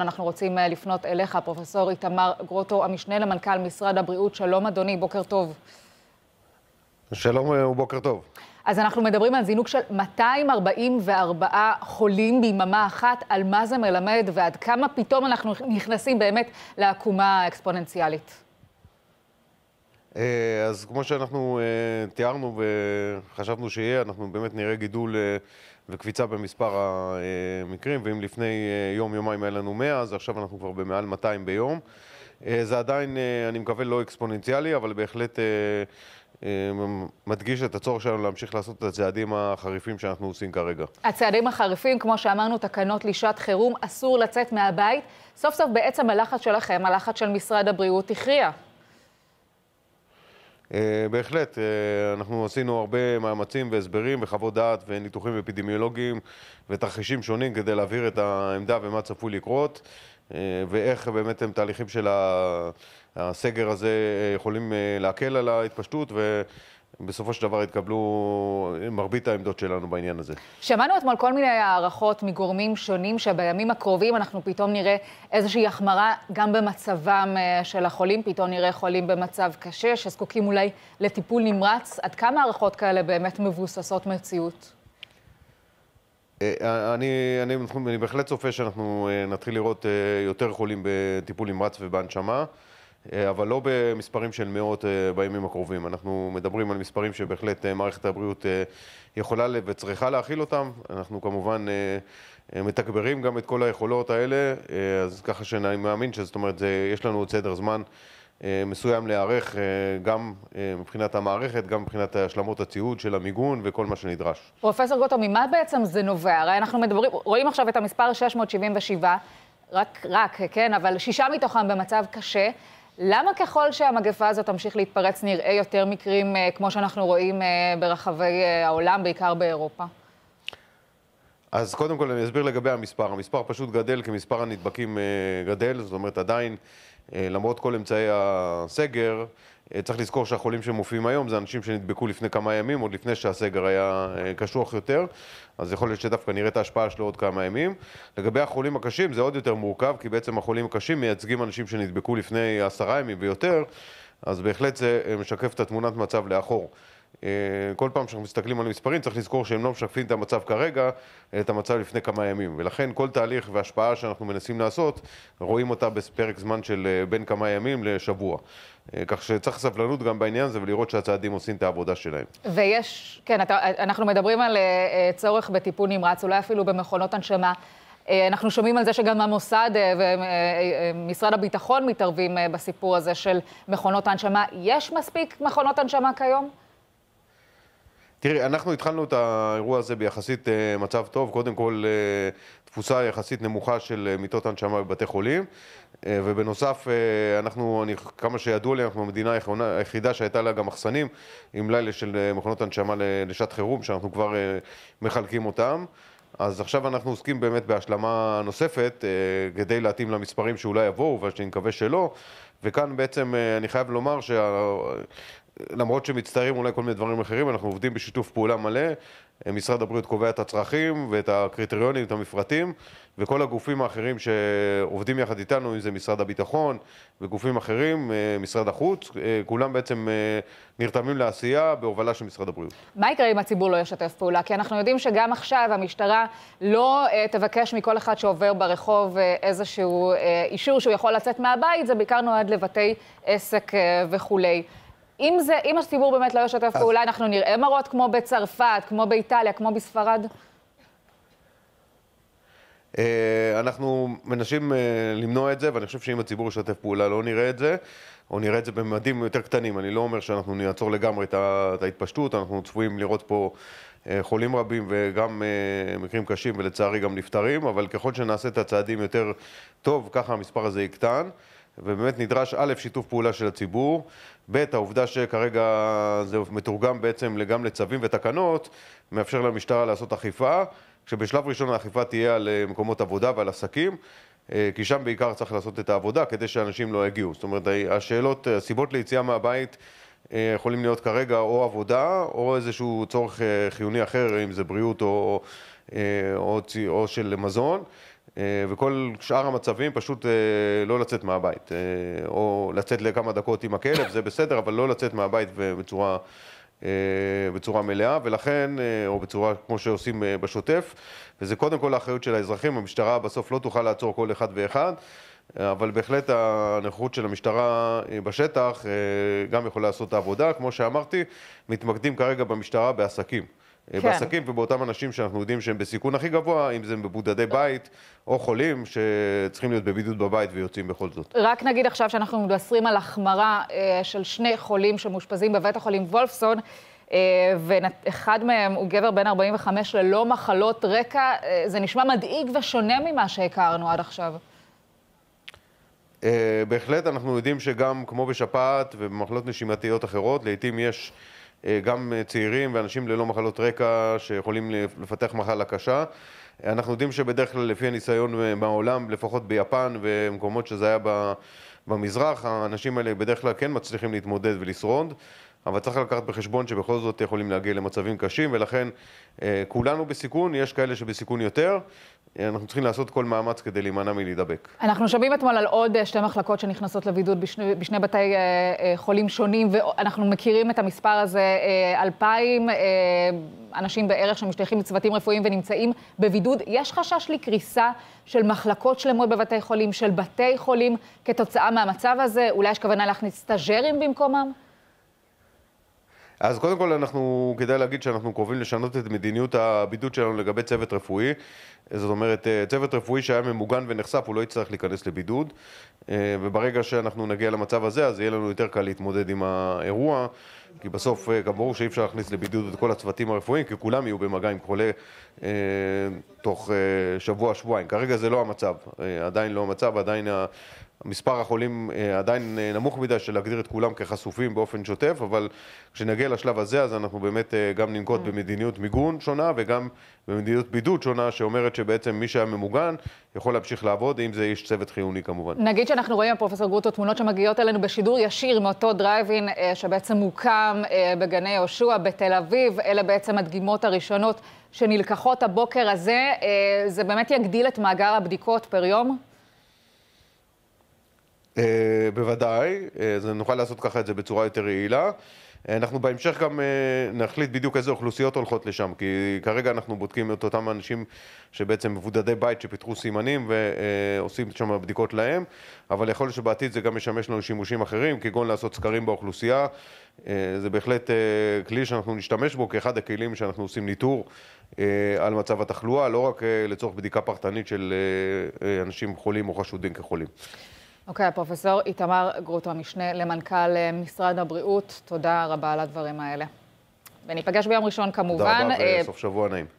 אנחנו רוצים אה, לפנות אליך, פרופסור איתמר גרוטו, המשנה למנכ"ל משרד הבריאות. שלום אדוני, בוקר טוב. שלום אה, ובוקר טוב. אז אנחנו מדברים על זינוק של 244 חולים ביממה אחת, על מה זה מלמד ועד כמה פתאום אנחנו נכנסים באמת לעקומה האקספוננציאלית. אה, אז כמו שאנחנו אה, תיארנו וחשבנו שיהיה, אנחנו באמת נראה גידול אה, וקפיצה במספר המקרים, ואם לפני יום-יומיים היה לנו 100, אז עכשיו אנחנו כבר במעל 200 ביום. זה עדיין, אני מקווה, לא אקספוננציאלי, אבל בהחלט מדגיש את הצורך שלנו להמשיך לעשות את הצעדים החריפים שאנחנו עושים כרגע. הצעדים החריפים, כמו שאמרנו, תקנות לשעת חירום, אסור לצאת מהבית. סוף סוף בעצם הלחץ שלכם, הלחץ של משרד הבריאות, הכריע. אה, בהחלט, אה, אנחנו עשינו הרבה מאמצים והסברים וחוות דעת וניתוחים אפידמיולוגיים ותרחישים שונים כדי להבהיר את העמדה ומה צפוי לקרות אה, ואיך באמת הם תהליכים של הסגר הזה יכולים להקל על ההתפשטות בסופו של דבר התקבלו מרבית העמדות שלנו בעניין הזה. שמענו אתמול כל מיני הערכות מגורמים שונים שבימים הקרובים אנחנו פתאום נראה איזושהי החמרה גם במצבם אה, של החולים, פתאום נראה חולים במצב קשה שזקוקים אולי לטיפול נמרץ. עד כמה הערכות כאלה באמת מבוססות מציאות? אה, אה, אני, אני, אני בהחלט צופה שאנחנו נתחיל לראות יותר חולים בטיפול נמרץ ובהנשמה. אה, אבל לא במספרים של מאות אה, בימים הקרובים. אנחנו מדברים על מספרים שבהחלט אה, מערכת הבריאות יכולה וצריכה להכיל אותם. אנחנו כמובן מתגברים גם את כל היכולות האלה, אז ככה שאני מאמין שזאת אומרת, יש לנו עוד סדר זמן מסוים להיערך גם מבחינת המערכת, גם מבחינת השלמות הציוד של המיגון וכל מה שנדרש. פרופסור גוטו, ממה בעצם זה נובע? הרי אנחנו מדברים, רואים עכשיו את המספר 677, רק, רק, כן, אבל שישה מתוכם במצב קשה. למה ככל שהמגפה הזאת תמשיך להתפרץ נראה יותר מקרים אה, כמו שאנחנו רואים אה, ברחבי אה, העולם, בעיקר באירופה? אז קודם כל אני אסביר לגבי המספר. המספר פשוט גדל כי מספר הנדבקים אה, גדל, זאת אומרת עדיין, אה, למרות כל אמצעי הסגר, אה, צריך לזכור שהחולים שמופיעים היום זה אנשים שנדבקו לפני כמה ימים, עוד לפני שהסגר היה קשוח יותר, אז יכול להיות שדווקא נראה את ההשפעה שלו עוד כמה ימים. לגבי החולים הקשים זה עוד יותר מורכב, כי בעצם החולים הקשים מייצגים אנשים שנדבקו לפני עשרה ימים ויותר, אז בהחלט זה משקף את התמונת מצב לאחור. אה, כל פעם שאנחנו מסתכלים על המספרים, צריך לזכור שהם לא משקפים את המצב כרגע, את המצב לפני כמה ימים. ולכן כל תהליך והשפעה שאנחנו מנסים לעשות, רואים אותה בפרק זמן של אה, בין כמה ימים לשבוע. אה, כך שצריך סבלנות גם בעניין הזה ולראות שהצעדים עושים את העבודה שלהם. ויש, כן, אתה, אנחנו מדברים על צורך בטיפול נמרץ, אולי אפילו במכונות הנשמה. אנחנו שומעים על זה שגם המוסד ומשרד הביטחון מתערבים בסיפור הזה של מכונות הנשמה. יש מספיק מכונות הנשמה כיום? תראי, אנחנו התחלנו את האירוע הזה ביחסית אה, מצב טוב, קודם כל אה, תפוסה יחסית נמוכה של אה, מיטות הנשמה בבתי חולים, ובנוסף, אנחנו, אני, כמה שידוע לי, אנחנו המדינה היחידה שהייתה לה גם מחסנים, עם לילה של מכונות הנשמה לשעת חירום, שאנחנו כבר מחלקים אותם. אז עכשיו אנחנו עוסקים באמת בהשלמה נוספת כדי להתאים למספרים שאולי יבואו, ושאני מקווה שלא. וכאן בעצם אני חייב לומר שה... למרות שמצטערים אולי כל מיני דברים אחרים, אנחנו עובדים בשיתוף פעולה מלא. משרד הבריאות קובע את הצרכים ואת הקריטריונים, את המפרטים, וכל הגופים האחרים שעובדים יחד איתנו, אם זה משרד הביטחון וגופים אחרים, אה, משרד החוץ, אה, כולם בעצם אה, נרתמים לעשייה בהובלה של משרד הבריאות. מה יקרה אם הציבור לא ישתף פעולה? כי אנחנו יודעים שגם עכשיו המשטרה לא תבקש מכל אחד שעובר ברחוב איזשהו אישור שהוא יכול לצאת מהבית, זה בעיקר נועד לבתי עסק וכולי. אם, זה, אם הציבור באמת לא ישתף פעולה, אז... אנחנו נראה מראות כמו בצרפת, כמו באיטליה, כמו בספרד? Uh, אנחנו מנסים uh, למנוע את זה, ואני חושב שאם הציבור ישתף פעולה לא נראה את זה, או נראה את זה בממדים יותר קטנים. אני לא אומר שאנחנו נעצור לגמרי את, את ההתפשטות, אנחנו צפויים לראות פה uh, חולים רבים וגם uh, מקרים קשים ולצערי גם נפטרים, אבל ככל שנעשה את הצעדים יותר טוב, ככה המספר הזה יקטן. ובאמת נדרש א', שיתוף פעולה של הציבור, ב', העובדה שכרגע זה מתורגם בעצם גם לצווים ותקנות, מאפשר למשטרה לעשות אכיפה, כשבשלב ראשון האכיפה תהיה על אה, מקומות עבודה ועל עסקים, אה, כי שם בעיקר צריך לעשות את העבודה כדי שאנשים לא יגיעו. זאת אומרת, השאלות, אה, הסיבות ליציאה מהבית יכולים להיות כרגע או עבודה או איזשהו צורך חיוני אחר, אם זה בריאות או, או, או, או של מזון. אה, וכל שאר המצבים פשוט אה, לא לצאת מהבית, אה, או לצאת לכמה דקות עם הכלב, זה בסדר, אבל לא לצאת מהבית בצורה, בצורה מלאה, ולכן, או בצורה כמו שעושים בשוטף, וזה קודם כל האחריות של האזרחים, המשטרה בסוף לא תוכל לעצור כל אחד ואחד. אבל בהחלט הנוכחות של המשטרה בשטח גם יכולה לעשות את העבודה. כמו שאמרתי, מתמקדים כרגע במשטרה בעסקים. אה, כן. בעסקים ובאותם אנשים שאנחנו יודעים שהם בסיכון הכי גבוה, אם זה מבודדי בית או חולים שצריכים להיות בבידוד בבית ויוצאים בכל זאת. רק נגיד עכשיו שאנחנו מתבשרים על החמרה אה, של שני חולים שמאושפזים בבית החולים וולפסון. אה, ואחד מהם הוא גבר בן 45 ללא מחלות רקע. זה נשמע מדאיג ושונה ממה שהכרנו עד עכשיו. בהחלט אנחנו יודעים שגם כמו בשפעת ובמחלות נשימתיות אחרות, לעתים יש אה, גם אה, צעירים ואנשים ללא מחלות רקע שיכולים לפתח מחלה קשה. אנחנו יודעים שבדרך כלל לפי הניסיון אה, מהעולם, לפחות ביפן ומקומות שזה היה במזרח, האנשים האלה בדרך כלל כן מצליחים להתמודד ולשרוד. אבל צריך לקחת בחשבון שבכל זאת יכולים להגיע למצבים קשים, ולכן אה, כולנו בסיכון, יש כאלה שבסיכון יותר. אנחנו צריכים לעשות כל מאמץ כדי להימנע מלהידבק. אנחנו שומעים אתמול על עוד אה, שתי מחלקות שנכנסות לבידוד בשני, בשני בתי אה, אה חולים שונים, ואנחנו מכירים את המספר הזה, אלפיים אנשים בערך שמשתייכים לצוותים רפואיים ונמצאים בבידוד. יש חשש לקריסה של מחלקות שלמות בבתי חולים, של בתי חולים, כתוצאה מהמצב הזה? אולי יש כוונה להכניס סטאג'רים במקומם? אז קודם כל אנחנו, כדאי להגיד שאנחנו קרובים לשנות את מדיניות הבידוד שלנו לגבי צוות רפואי. זאת אומרת, אה, צוות רפואי שהיה ממוגן ונחשף, הוא לא יצטרך להיכנס לבידוד. אה, וברגע שאנחנו נגיע למצב הזה, אז יהיה לנו יותר קל להתמודד עם האירוע. כי בסוף אה, גם ברור שאי אפשר להכניס לבידוד את כל הצוותים הרפואיים, כי כולם יהיו במגע עם חולה תוך שבוע, שבועיים. כרגע זה לא המצב, עדיין לא המצב, עדיין מספר החולים אה, עדיין אה, נמוך מדי של להגדיר את כולם כחשופים באופן שוטף, אבל כשנגיע לשלב הזה אז אנחנו באמת אה, גם ננקוט mm. במדיניות מיגון שונה וגם במדיניות בידוד שונה שאומרת שבעצם מי שהיה ממוגן יכול להמשיך לעבוד, אם זה איש צוות חיוני כמובן. נגיד שאנחנו רואים, פרופסור גרוטו, תמונות שמגיעות אלינו בשידור ישיר מאותו דרייבין שבעצם מוקם בגני יהושע בתל אביב, אלה בעצם הדגימות הראשונות שנלקחות הבוקר הזה, זה באמת יגדיל את מאגר הבדיקות פר יום? Uh, בוודאי, אה, אז נוכל לעשות ככה את זה בצורה יותר יעילה. אה, אנחנו בהמשך גם uh, נחליט בדיוק איזה אוכלוסיות הולכות לשם, כי כרגע אנחנו בודקים את אותם אנשים שבעצם מבודדי בית שפיתחו סימנים ועושים שם בדיקות להם, אבל יכול להיות שבעתיד זה גם ישמש לנו שימושים אחרים, כגון לעשות סקרים באוכלוסייה. זה בהחלט כלי שאנחנו נשתמש בו כאחד הכלים שאנחנו עושים ניטור על מצב התחלואה, לא רק לצורך בדיקה פרטנית של אנשים חולים או חשודים כחולים. אוקיי, okay, פרופסור איתמר גרוטו, המשנה למנכ"ל אה, משרד הבריאות, תודה רבה על הדברים האלה. וניפגש ביום ראשון כמובן. תודה רבה אה, וסוף שבוע נעים.